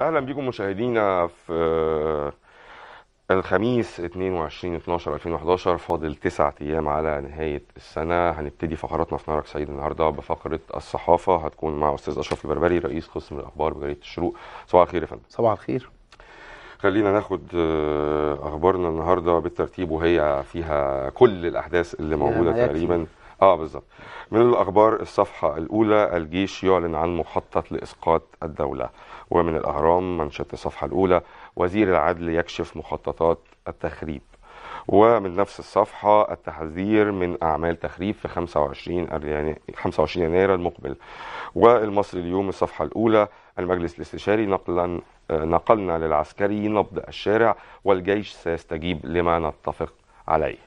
اهلا بيكم مشاهدينا في آه، الخميس 22 12 2011 فاضل تسع ايام على نهايه السنه هنبتدي فقراتنا في نارك سعيد النهارده بفقره الصحافه هتكون مع استاذ اشرف البربري رئيس قسم الاخبار بجريده الشروق صباح الخير يا فندم صباح الخير خلينا ناخد آه، اخبارنا النهارده بالترتيب وهي فيها كل الاحداث اللي موجوده تقريبا اه بالظبط من الاخبار الصفحه الاولى الجيش يعلن عن مخطط لاسقاط الدوله ومن الاهرام منشط الصفحه الاولى وزير العدل يكشف مخططات التخريب ومن نفس الصفحة التحذير من أعمال تخريب في 25 25 يناير المقبل والمصري اليوم الصفحة الأولى المجلس الاستشاري نقلا آه، نقلنا للعسكري نبض الشارع والجيش سيستجيب لما نتفق عليه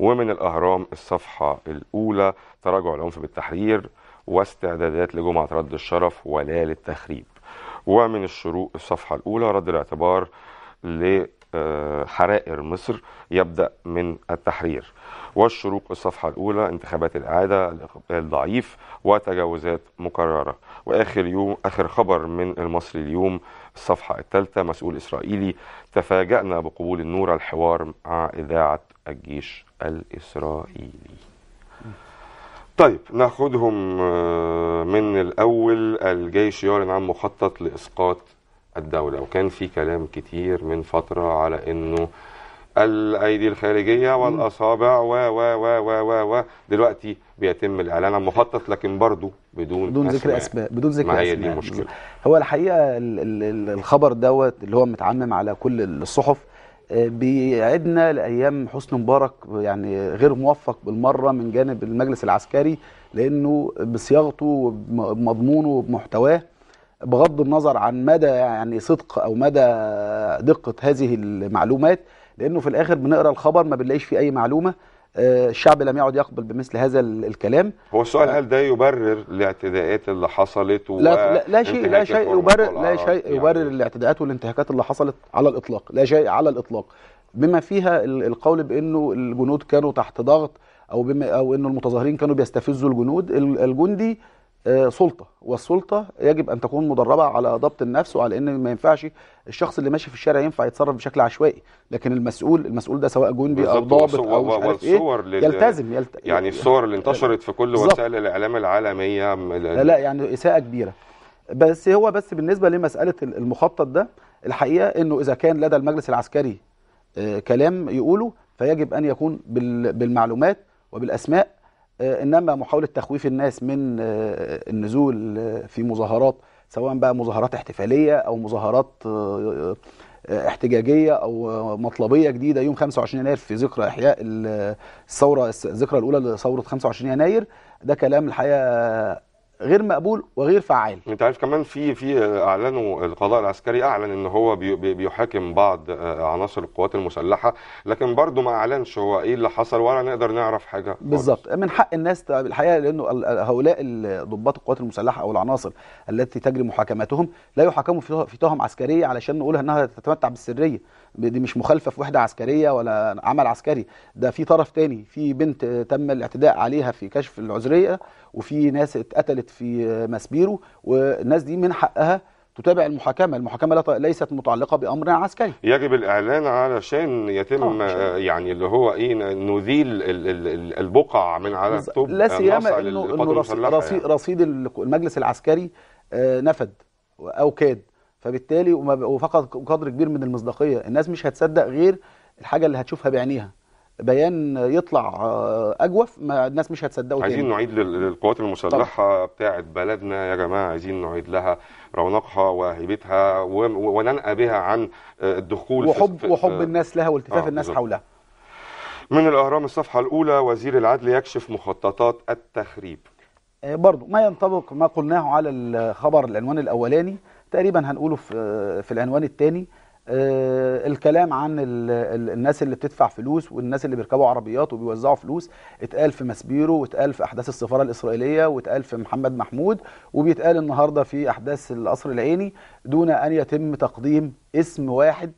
ومن الأهرام الصفحة الأولى تراجع العنف بالتحرير واستعدادات لجمعة رد الشرف ولا للتخريب ومن الشروق الصفحة الأولى رد الاعتبار ل آه، حرائر مصر يبدأ من التحرير والشروق الصفحة الأولى انتخابات الإعادة ضعيف وتجاوزات مكررة وآخر يوم آخر خبر من المصري اليوم الصفحة الثالثة مسؤول إسرائيلي تفاجأنا بقبول النور الحوار مع إذاعة الجيش الإسرائيلي طيب ناخدهم آه، من الأول الجيش يعلن عن مخطط لإسقاط الدولة وكان في كلام كتير من فترة على أنه الايدي الخارجيه والاصابع و و و و و و دلوقتي بيتم الاعلان عن مخطط لكن برضه بدون بدون ذكر اسماء بدون ذكر اسماء هي دي مشكله هو الحقيقه الخبر دوت اللي هو متعمم على كل الصحف آه، بيعدنا لايام حسني مبارك يعني غير موفق بالمره من جانب المجلس العسكري لانه بصياغته ومضمونه ومحتواه بغض النظر عن مدى يعني صدق او مدى دقه هذه المعلومات لانه في الاخر بنقرا الخبر ما بنلاقيش فيه اي معلومه آه، الشعب لم يعد يقبل بمثل هذا الكلام هو السؤال آه، هل ده يبرر الاعتداءات اللي حصلت و لا, لا, لا شيء لا شيء يبرر لا شيء يعني. يبرر الاعتداءات والانتهاكات اللي حصلت على الاطلاق لا شيء على الاطلاق بما فيها القول بانه الجنود كانوا تحت ضغط او بما او انه المتظاهرين كانوا بيستفزوا الجنود الجندي آه، سلطه والسلطه يجب ان تكون مدربه على ضبط النفس وعلى ان ما ينفعش الشخص اللي ماشي في الشارع ينفع يتصرف بشكل عشوائي لكن المسؤول المسؤول ده سواء جندي او ضابط او مش عارف ايه يلتزم يلت... يعني الصور اللي انتشرت في كل بالزبط. وسائل الاعلام العالميه لا لا يعني اساءه كبيره بس هو بس بالنسبه لمساله المخطط ده الحقيقه انه اذا كان لدى المجلس العسكري آه، كلام يقوله فيجب ان يكون بالمعلومات وبالاسماء آه، انما محاوله تخويف الناس من آه، النزول آه، في مظاهرات سواء بقى مظاهرات احتفاليه او مظاهرات احتجاجيه او مطلبيه جديده يوم 25 يناير في ذكرى احياء الثوره الذكرى الاولى لثوره 25 يناير ده كلام الحقيقه غير مقبول وغير فعال انت عارف كمان في في اعلنوا القضاء العسكري اعلن ان هو بيحاكم بعض آه، عناصر القوات المسلحه لكن برضه ما اعلنش هو ايه اللي حصل ولا نقدر نعرف حاجه بالظبط من حق الناس طيب، الحقيقه لانه هؤلاء ضباط القوات المسلحه او العناصر التي تجري محاكمتهم لا يحاكموا في تهم عسكريه علشان نقولها انها تتمتع بالسريه دي مش مخالفه في وحده عسكريه ولا عمل عسكري ده في طرف تاني في بنت تم الاعتداء عليها في كشف العذريه وفي ناس اتقتلت في ماسبيرو والناس دي من حقها تتابع المحاكمه، المحاكمه ليست متعلقه بامر عسكري. يجب الاعلان علشان يتم آه يعني اللي هو ايه نذيل البقع من على الطب لا سيما انه يعني. رصيد يعني. رصيد المجلس العسكري آه، نفد او كاد فبالتالي وفقد قدر كبير من المصداقيه الناس مش هتصدق غير الحاجه اللي هتشوفها بعينيها بيان يطلع آه، اجوف ما الناس مش هتصدقه عايزين تاني. نعيد للقوات المسلحه بتاعه بلدنا يا جماعه عايزين نعيد لها رونقها وهيبتها وننأى بها عن آه، الدخول وحب في وحب الناس لها والتفاف آه الناس بالزبط. حولها من الاهرام الصفحه الاولى وزير العدل يكشف مخططات التخريب آه، برضو ما ينطبق ما قلناه على الخبر العنوان الاولاني تقريبا هنقوله في, في العنوان الثاني آه، الكلام عن الناس اللي بتدفع فلوس والناس اللي بيركبوا عربيات وبيوزعوا فلوس اتقال في ماسبيرو واتقال في احداث السفاره الاسرائيليه واتقال في محمد محمود وبيتقال النهارده في احداث القصر العيني دون ان يتم تقديم اسم واحد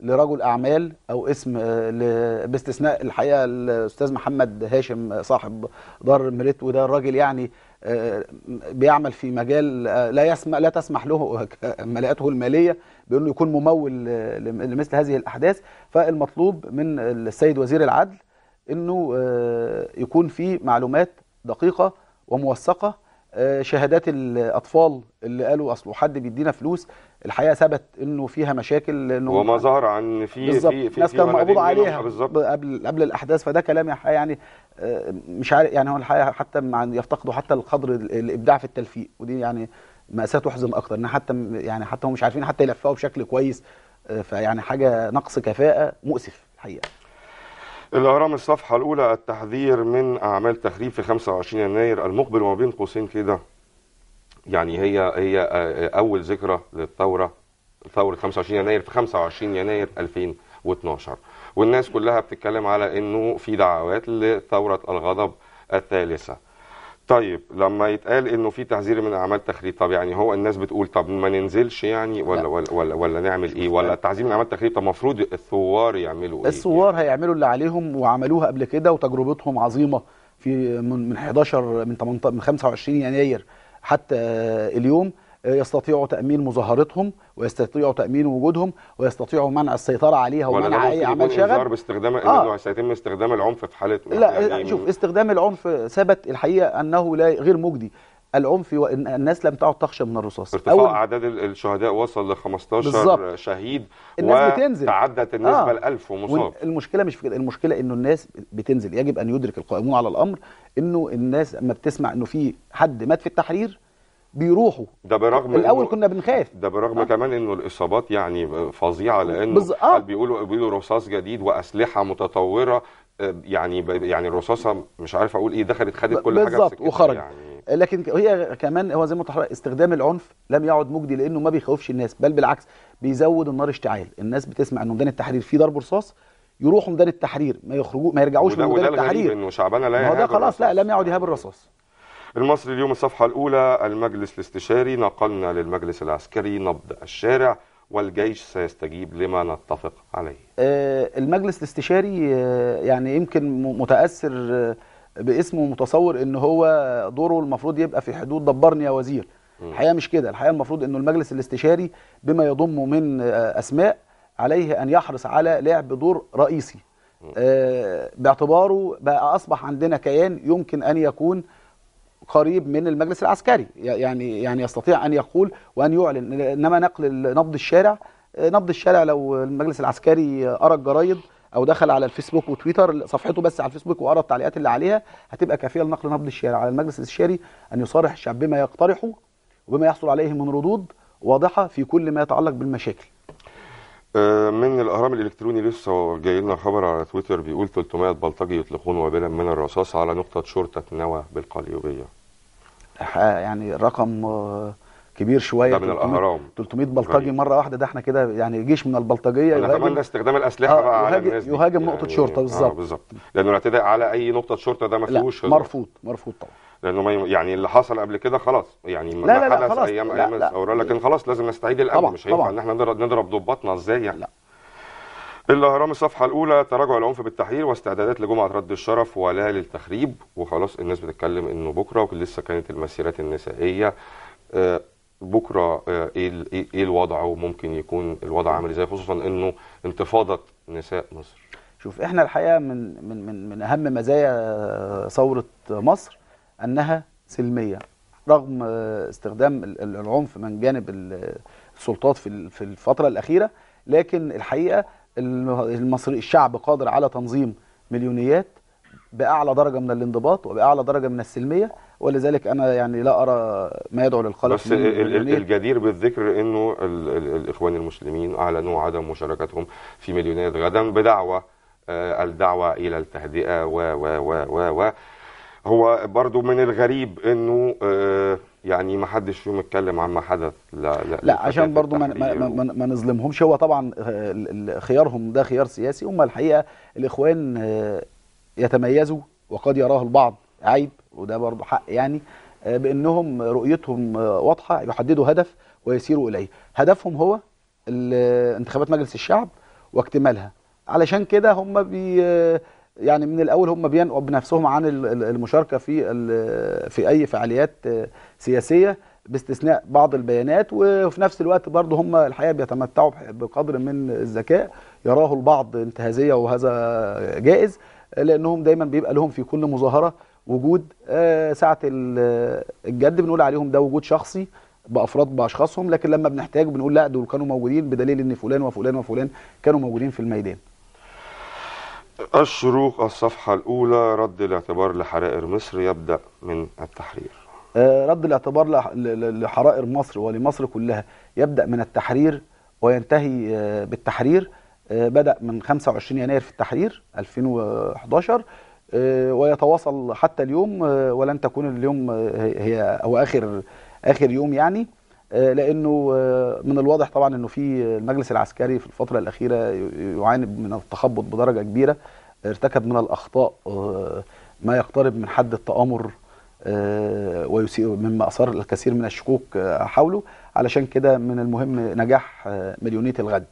لرجل اعمال او اسم آه، باستثناء الحقيقه الاستاذ محمد هاشم صاحب دار مريت وده الراجل يعني بيعمل في مجال لا يسمح لا تسمح له ملاءاته الماليه بانه يكون ممول لمثل هذه الاحداث فالمطلوب من السيد وزير العدل انه آه، يكون في معلومات دقيقه وموثقه آه، شهادات الاطفال اللي قالوا اصله حد بيدينا فلوس الحقيقه ثبت انه فيها مشاكل انه وما ظهر عن في في في ناس كان مقبوض عليها قبل قبل الاحداث فده كلام يعني آه، مش عارف يعني هو الحقيقه حتى يفتقدوا حتى القدر الابداع في التلفيق ودي يعني مأساة تحزن اكتر ان حتى يعني حتى هم مش عارفين حتى يلفقوا بشكل كويس آه، فيعني حاجه نقص كفاءه مؤسف الحقيقه الأهرام الصفحة الأولى التحذير من أعمال تخريب في 25 يناير المقبل وما بين قوسين كده يعني هي هي آه، أول ذكرى للثورة ثورة 25 يناير في 25 يناير 2012 والناس كلها بتتكلم على إنه في دعوات لثورة الغضب الثالثة طيب لما يتقال انه في تحذير من اعمال تخريب طب يعني هو الناس بتقول طب ما ننزلش يعني ولا ولا ولا, ولا نعمل ايه ولا تحذير من اعمال تخريب طب المفروض الثوار يعملوا ايه الثوار يعني؟ هيعملوا اللي عليهم وعملوها قبل كده وتجربتهم عظيمه في من 11 من 18 من 25 يناير حتى اليوم يستطيعوا تامين مظاهرتهم ويستطيعوا تامين وجودهم ويستطيعوا منع السيطره عليها ومنع اي اعمال شغب باستخدام آه. انه سيتم استخدام العنف في حاله لا يعني شوف استخدام العنف ثبت الحقيقه انه لا غير مجدي العنف وان الناس لم تعد تخشى من الرصاص ارتفاع اعداد الشهداء وصل ل 15 بالزبط. شهيد الناس بتنزل تعدت النسبه آه. ل 1000 وال... المشكله مش في كده المشكله انه الناس بتنزل يجب ان يدرك القائمون على الامر انه الناس اما بتسمع انه في حد مات في التحرير بيروحوا ده برغم الاول كنا بنخاف ده برغم آه. كمان انه الاصابات يعني فظيعه لانه بز... آه. بيقولوا بيقولوا رصاص جديد واسلحه متطوره آه، يعني يعني الرصاصه مش عارف اقول ايه دخلت خدت كل حاجه بالظبط وخرجت يعني لكن هي كمان هو زي ما قلت استخدام العنف لم يعد مجدي لانه ما بيخوفش الناس بل بالعكس بيزود النار اشتعال الناس بتسمع انه ميدان التحرير فيه ضرب رصاص يروحوا ميدان التحرير ما يخرجوا ما يرجعوش من ميدان التحرير انه شعبنا لا هو ده خلاص لا لم يعد يهاب الرصاص المصري اليوم الصفحة الأولى المجلس الاستشاري نقلنا للمجلس العسكري نبض الشارع والجيش سيستجيب لما نتفق عليه آه، المجلس الاستشاري آه، يعني يمكن متأثر آه، باسمه متصور ان هو دوره المفروض يبقى في حدود دبرني يا وزير الحقيقه مش كده الحقيقه المفروض انه المجلس الاستشاري بما يضم من اسماء عليه ان يحرص على لعب دور رئيسي باعتباره بقى اصبح عندنا كيان يمكن ان يكون قريب من المجلس العسكري يعني يعني يستطيع ان يقول وان يعلن انما نقل نبض الشارع نبض الشارع لو المجلس العسكري قرا الجرايد او دخل على الفيسبوك وتويتر صفحته بس على الفيسبوك وقرا التعليقات اللي عليها هتبقى كافيه لنقل نبض الشارع على المجلس الاستشاري ان يصارح الشعب بما يقترحه وبما يحصل عليه من ردود واضحه في كل ما يتعلق بالمشاكل من الاهرام الالكتروني لسه جاي لنا خبر على تويتر بيقول 300 بلطجي يطلقون وابلا من الرصاص على نقطه شرطه نوى بالقليوبيه يعني رقم آه، كبير شويه ده من الاهرام 300 بلطجي مره واحده ده احنا كده يعني جيش من البلطجيه يهاجم اتمنى استخدام الاسلحه آه بقى على الناس يهاجم نقطه يعني شرطه آه، بالظبط آه بالظبط لانه الاعتداء على اي نقطه شرطه ده ما فيهوش مرفوض مرفوض طبعا لانه ما يعني اللي حصل قبل كده خلاص يعني ما لا لا لا خلاص ايام ايام الثوره لكن خلاص لازم نستعيد الامن مش هينفع ان احنا نضرب نضرب ضباطنا ازاي يعني لا الاهرام الصفحه الاولى تراجع العنف بالتحرير واستعدادات لجمعه رد الشرف ولا للتخريب وخلاص الناس بتتكلم انه بكره لسه كانت المسيرات النسائيه آه، بكره آه، إيه, ايه ايه الوضع وممكن يكون الوضع عامل ازاي خصوصا انه انتفاضه نساء مصر شوف احنا الحقيقه من من, من اهم مزايا آه، ثوره مصر أنها سلمية رغم استخدام العنف من جانب السلطات في الفترة الأخيرة لكن الحقيقة المصري الشعب قادر على تنظيم مليونيات بأعلى درجة من الانضباط وبأعلى درجة من السلمية ولذلك أنا يعني لا أرى ما يدعو للقلق بس إيه؟ الجدير بالذكر أنه الإخوان المسلمين أعلنوا عدم مشاركتهم في مليونيات غدا بدعوة آه، الدعوة إلى التهدئة و و و و, و هو برضو من الغريب انه آه، يعني ما حدش يوم اتكلم عما حدث لا لا, لا عشان برضو ما, ما, ما, ما نظلمهمش هو طبعا آه، خيارهم ده خيار سياسي هم الحقيقه الاخوان آه، يتميزوا وقد يراه البعض عيب وده برضو حق يعني بانهم رؤيتهم واضحه يحددوا هدف ويسيروا اليه هدفهم هو انتخابات مجلس الشعب واكتمالها علشان كده هم بي يعني من الاول هم بينقوا بنفسهم عن المشاركه في في اي فعاليات آه، سياسيه باستثناء بعض البيانات وفي نفس الوقت برضه هم الحقيقه بيتمتعوا بقدر من الذكاء يراه البعض انتهازيه وهذا جائز لانهم دايما بيبقى لهم في كل مظاهره وجود آه، ساعه الجد بنقول عليهم ده وجود شخصي بافراد باشخاصهم لكن لما بنحتاج بنقول لا دول كانوا موجودين بدليل ان فلان وفلان وفلان كانوا موجودين في الميدان الشروق الصفحة الأولى رد الاعتبار لحرائر مصر يبدأ من التحرير آه، رد الاعتبار لحرائر مصر ولمصر كلها يبدأ من التحرير وينتهي آه، بالتحرير آه، بدأ من 25 يناير في التحرير 2011 ويتواصل حتى اليوم ولن تكون اليوم هي أو آخر آخر يوم يعني آه، لانه آه، من الواضح طبعا انه في المجلس العسكري في الفتره الاخيره يعاني من التخبط بدرجه كبيره ارتكب من الاخطاء آه، ما يقترب من حد التامر ويسيء مما اثار الكثير من الشكوك حوله علشان كده من المهم نجاح مليونيه الغد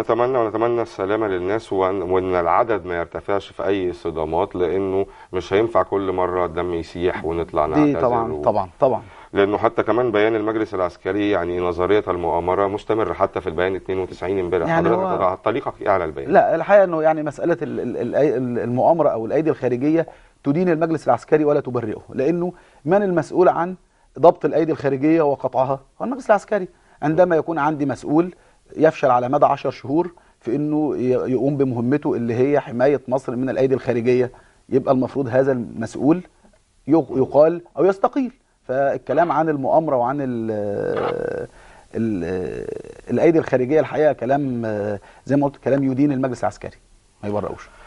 نتمنى ونتمنى السلامه للناس وان العدد ما يرتفعش في اي صدامات لانه مش هينفع كل مره الدم يسيح ونطلع نعتذر دي طبعا و... طبعا طبعا لانه حتى كمان بيان المجلس العسكري يعني نظريه المؤامره مستمر حتى في البيان 92 امبارح يعني حضرتك هو... تعليقك ايه على البيان؟ لا الحقيقه انه يعني مساله المؤامره او الايدي الخارجيه تدين المجلس العسكري ولا تبرئه لانه من المسؤول عن ضبط الايدي الخارجيه وقطعها؟ هو المجلس العسكري عندما يكون عندي مسؤول يفشل على مدى 10 شهور في انه يقوم بمهمته اللي هي حمايه مصر من الايدي الخارجيه يبقى المفروض هذا المسؤول يقال او يستقيل فالكلام عن المؤامره وعن ال الايدي الخارجيه الحقيقه كلام آه، زي ما قلت كلام يدين المجلس العسكري ما يبرقوش